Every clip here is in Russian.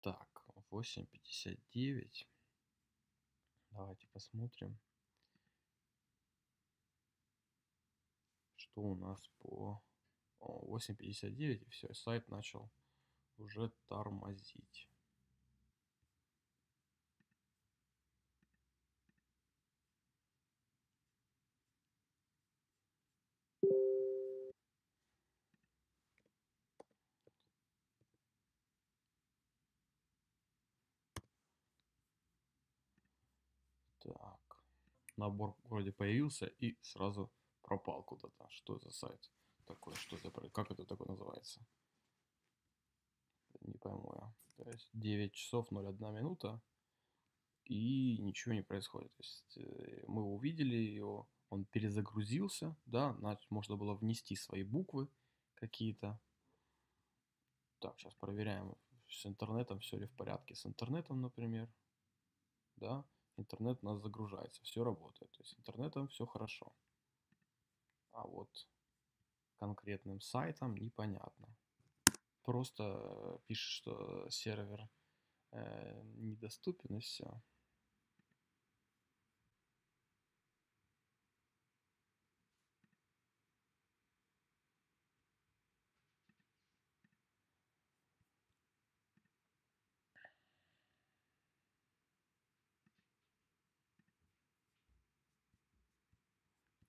Так, 8.59. Давайте посмотрим, что у нас по 8.59. И все, сайт начал уже тормозить. набор вроде появился и сразу пропал куда-то. Что за сайт такой? Что за Как это такое называется? Не пойму я. То есть 9 часов 01 минута и ничего не происходит. То есть э, мы увидели его, он перезагрузился, да, значит, можно было внести свои буквы какие-то. Так, сейчас проверяем с интернетом, все ли в порядке с интернетом, например. Да, интернет у нас загружается, все работает. То есть интернетом все хорошо. А вот конкретным сайтом непонятно. Просто э, пишет, что сервер э, недоступен и все.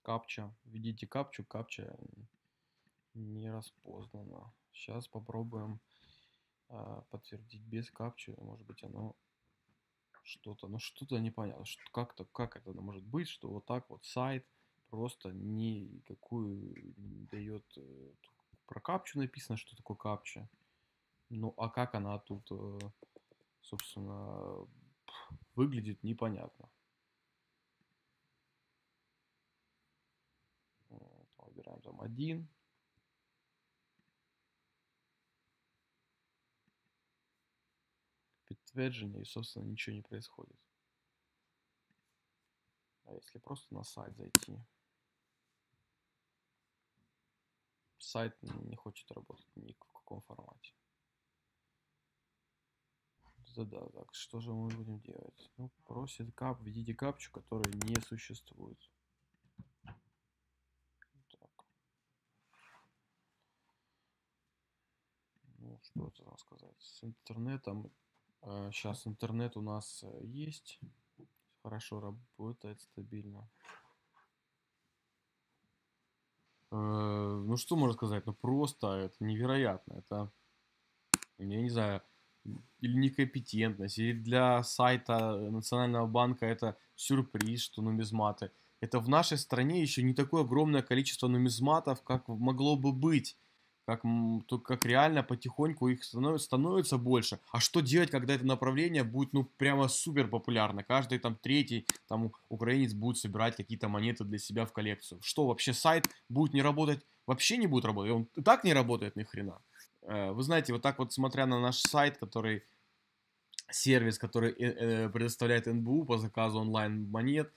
капча. Введите капчу, капча не распознана. Сейчас попробуем э, подтвердить без капчи. Может быть оно что-то, ну что-то непонятно. Что, как-то, как это может быть, что вот так вот сайт просто никакую не дает. Э, про капчу написано, что такое капча. Ну а как она тут, э, собственно, выглядит, непонятно. Там, там один. Подтверждение, и, собственно, ничего не происходит. А если просто на сайт зайти? Сайт не хочет работать ни в каком формате. Да-да, так что же мы будем делать? Ну, просит кап, введите капчу, которая не существует. что это там сказать, с интернетом. Сейчас а, интернет у нас э, есть, хорошо работает, стабильно. Э, ну что можно сказать, ну просто это невероятно, это, я не знаю, или некомпетентность, или для сайта Национального банка это сюрприз, что нумизматы. Это в нашей стране еще не такое огромное количество нумизматов, как могло бы быть как, как реально потихоньку их становится, становится больше. А что делать, когда это направление будет, ну, прямо супер популярно? Каждый там третий там украинец будет собирать какие-то монеты для себя в коллекцию. Что, вообще сайт будет не работать? Вообще не будет работать? Он и так не работает ни хрена. Э, вы знаете, вот так вот, смотря на наш сайт, который сервис, который э, э, предоставляет НБУ по заказу онлайн монет,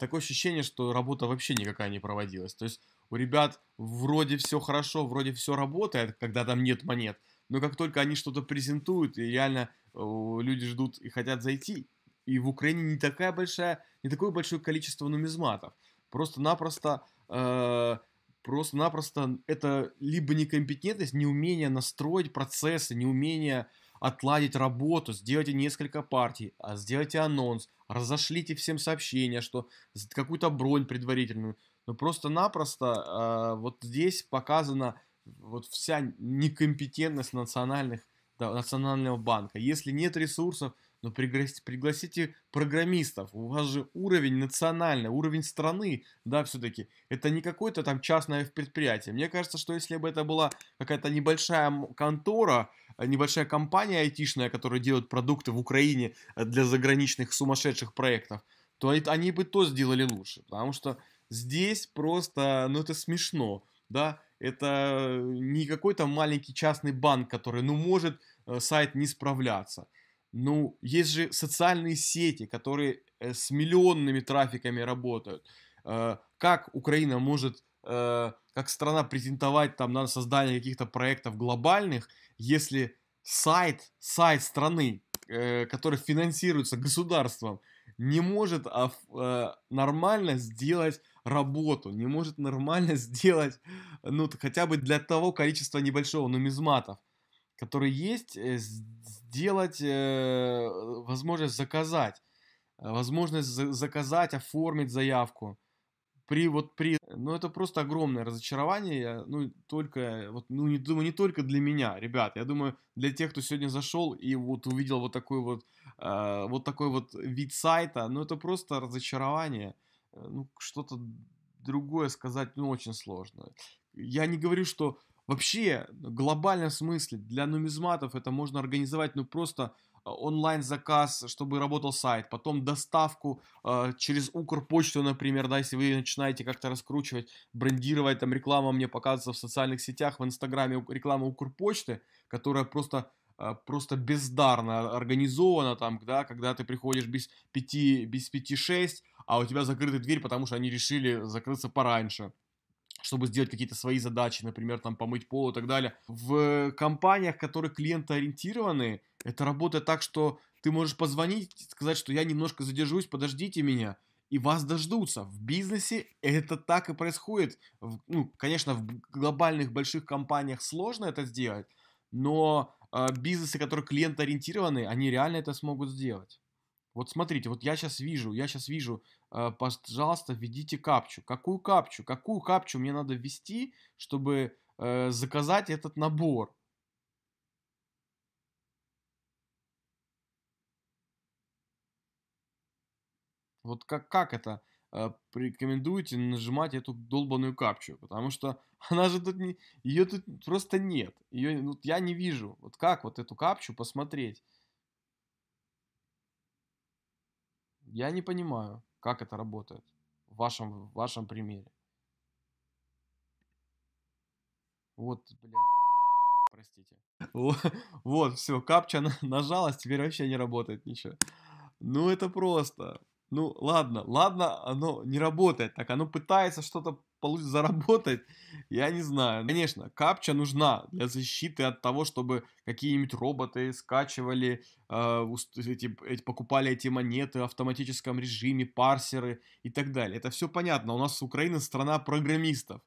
такое ощущение, что работа вообще никакая не проводилась. То есть у ребят вроде все хорошо, вроде все работает, когда там нет монет, но как только они что-то презентуют, и реально люди ждут и хотят зайти, и в Украине не такая большая, не такое большое количество нумизматов. Просто-напросто, э, просто-напросто это либо некомпетентность, неумение настроить процессы, неумение отладить работу, сделайте несколько партий, а, сделайте анонс, разошлите всем сообщения, что какую-то бронь предварительную, но ну, просто-напросто э, вот здесь показана вот вся некомпетентность национальных, да, национального банка. Если нет ресурсов, но ну, пригласите, пригласите программистов. У вас же уровень национальный, уровень страны, да, все-таки. Это не какое-то там частное предприятие. Мне кажется, что если бы это была какая-то небольшая контора, э, небольшая компания айтишная, которая делает продукты в Украине э, для заграничных сумасшедших проектов, то они бы то сделали лучше. Потому что Здесь просто, ну это смешно, да, это не какой-то маленький частный банк, который, ну, может э, сайт не справляться. Ну, есть же социальные сети, которые э, с миллионными трафиками работают. Э, как Украина может, как страна презентовать там на создание каких-то проектов глобальных, если сайт, сайт страны, который финансируется государством, не может а, а, нормально сделать работу, не может нормально сделать, ну, хотя бы для того количества небольшого нумизматов, которые есть, э, сделать э, возможность заказать, э, возможность за- заказать, оформить заявку. При вот при, ну это просто огромное разочарование, ну только вот, ну не думаю не только для меня, ребят, я думаю для тех, кто сегодня зашел и вот увидел вот такой вот э, вот такой вот вид сайта, ну это просто разочарование. Э, ну, что-то другое сказать, ну, очень сложно. Я не говорю, что вообще в глобальном смысле для нумизматов это можно организовать, ну, просто а, онлайн-заказ, чтобы работал сайт, потом доставку э, через Укрпочту, например, да, если вы начинаете как-то раскручивать, брендировать, там реклама мне показывается в социальных сетях, в Инстаграме реклама Укрпочты, которая просто а, просто бездарно организовано там, да, когда ты приходишь без пяти, без пяти-шесть, а у тебя закрыта дверь, потому что они решили закрыться пораньше чтобы сделать какие-то свои задачи, например, там помыть пол и так далее. В компаниях, которые клиентоориентированы, это работает так, что ты можешь позвонить, сказать, что я немножко задержусь, подождите меня, и вас дождутся. В бизнесе это так и происходит. Ну, конечно, в глобальных больших компаниях сложно это сделать, но а, бизнесы, которые клиент ориентированы, они реально это смогут сделать. Вот смотрите, вот я сейчас вижу, я сейчас вижу, а, пожалуйста, введите капчу. Какую капчу? Какую капчу мне надо ввести, чтобы э, заказать этот набор? Вот как, как это? Э, рекомендуете нажимать эту долбанную капчу, потому что она же тут не, ее тут просто нет, ее ну, я не вижу. Вот как вот эту капчу посмотреть? Я не понимаю, как это работает в вашем в вашем примере. Вот, блядь, простите. вот все, капча нажалась, теперь вообще не работает ничего. Ну это просто. Ну, ладно, ладно, оно не работает так, оно пытается что-то получить заработать, я не знаю. Ну, конечно, капча нужна для защиты от того, чтобы какие-нибудь роботы скачивали, э, эти, эти, покупали эти монеты в автоматическом режиме, парсеры и так далее. Это все понятно, у нас Украина страна программистов.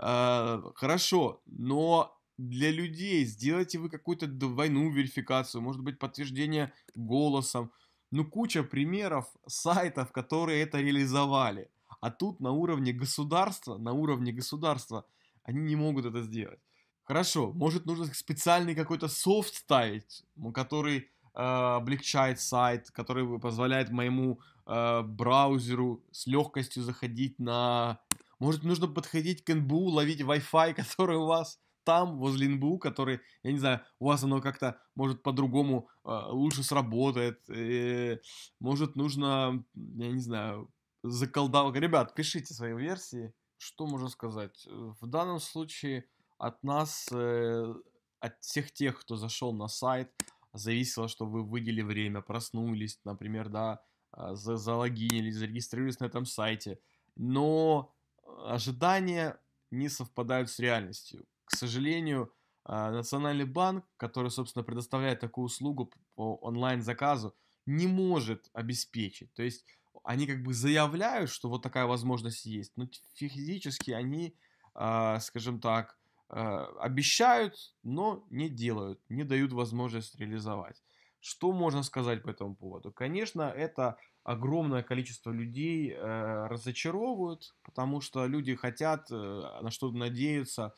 Э, хорошо, но для людей сделайте вы какую-то двойную верификацию, может быть, подтверждение голосом, ну, куча примеров сайтов, которые это реализовали. А тут на уровне государства, на уровне государства они не могут это сделать. Хорошо, может нужно специальный какой-то софт ставить, который э, облегчает сайт, который позволяет моему э, браузеру с легкостью заходить на... Может нужно подходить к НБУ, ловить Wi-Fi, который у вас там, возле НБУ, который, я не знаю, у вас оно как-то, может, по-другому э, лучше сработает, э, может, нужно, я не знаю, заколдовать. Ребят, пишите свои версии. Что можно сказать? В данном случае от нас, э, от всех тех, кто зашел на сайт, зависело, что вы выделили время, проснулись, например, да, а, залогинились, зарегистрировались на этом сайте. Но э, ожидания не совпадают с реальностью к сожалению, а, Национальный банк, который, собственно, предоставляет такую услугу по онлайн-заказу, не может обеспечить. То есть они как бы заявляют, что вот такая возможность есть, но физически они, а, скажем так, а, обещают, но не делают, не дают возможность реализовать. Что можно сказать по этому поводу? Конечно, это огромное количество людей э, разочаровывают, потому что люди хотят э, на что-то надеяться,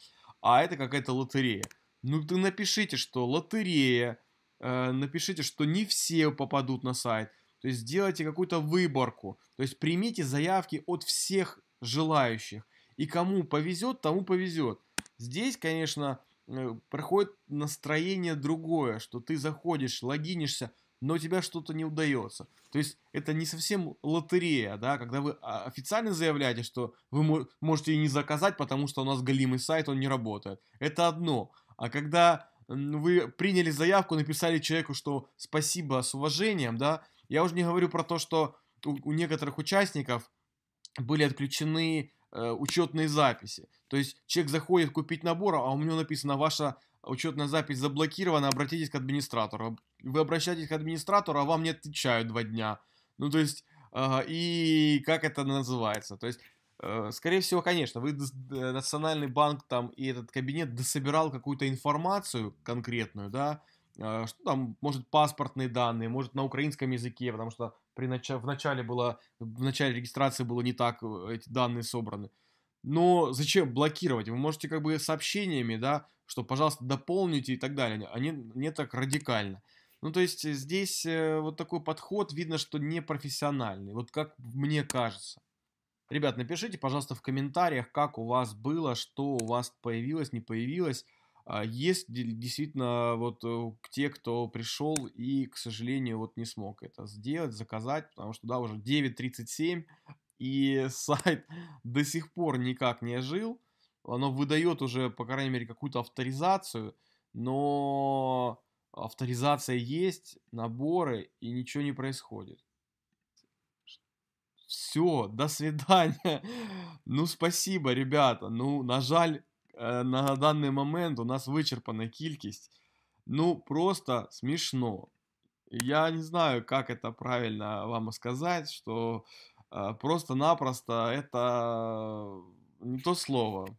а это какая-то лотерея. Ну ты напишите, что лотерея, э, напишите, что не все попадут на сайт. То есть сделайте какую-то выборку. То есть примите заявки от всех желающих. И кому повезет, тому повезет. Здесь, конечно, э, проходит настроение другое, что ты заходишь, логинишься, но у тебя что-то не удается. То есть это не совсем лотерея, да, когда вы официально заявляете, что вы можете и не заказать, потому что у нас галимый сайт, он не работает. Это одно. А когда вы приняли заявку, написали человеку, что спасибо с уважением, да, я уже не говорю про то, что у, у некоторых участников были отключены э, учетные записи. То есть человек заходит купить набор, а у него написано ваша учетная запись заблокирована, обратитесь к администратору. Вы обращаетесь к администратору, а вам не отвечают два дня. Ну, то есть, э, и как это называется? То есть, э, скорее всего, конечно, вы э, национальный банк там и этот кабинет дособирал какую-то информацию конкретную, да, э, что там, может, паспортные данные, может, на украинском языке, потому что при нач... в начале было, в начале регистрации было не так э, эти данные собраны. Э, но зачем блокировать? Вы можете как бы сообщениями, да, что, пожалуйста, дополните и так далее. Они а не так радикально. Ну, то есть э, здесь э, вот такой подход, видно, что непрофессиональный. Вот как мне кажется. Ребят, напишите, пожалуйста, в комментариях, как у вас было, что у вас появилось, не появилось. А есть действительно вот э, те, кто пришел и, к сожалению, вот не смог это сделать, заказать, потому что, да, уже 9.37, и сайт до сих пор никак не жил. Оно выдает уже, по крайней мере, какую-то авторизацию, но авторизация есть, наборы, и ничего не происходит. Все, до свидания. Ну, спасибо, ребята. Ну, на жаль, э, на данный момент у нас вычерпана кількість. Ну, просто смешно. Я не знаю, как это правильно вам сказать, что а, просто-напросто это не то слово.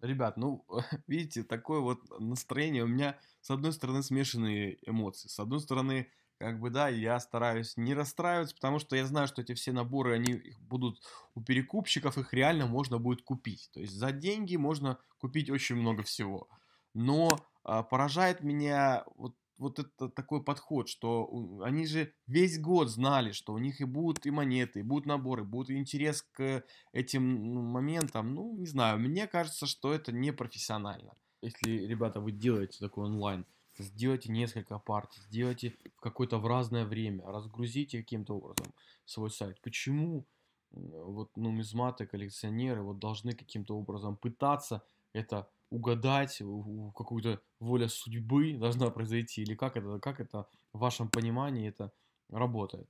Ребят, ну, видите, такое вот настроение. У меня, с одной стороны, смешанные эмоции. С одной стороны, как бы, да, я стараюсь не расстраиваться, потому что я знаю, что эти все наборы, они будут у перекупщиков, их реально можно будет купить. То есть за деньги можно купить очень много всего. Но а, поражает меня вот вот это такой подход, что они же весь год знали, что у них и будут и монеты, и будут наборы, будет интерес к этим ну, моментам. Ну, не знаю, мне кажется, что это непрофессионально. Если, ребята, вы делаете такой онлайн, сделайте несколько партий, сделайте в какое-то в разное время, разгрузите каким-то образом свой сайт. Почему вот нумизматы, коллекционеры вот должны каким-то образом пытаться это угадать, какую-то воля судьбы должна произойти, или как это, как это в вашем понимании это работает?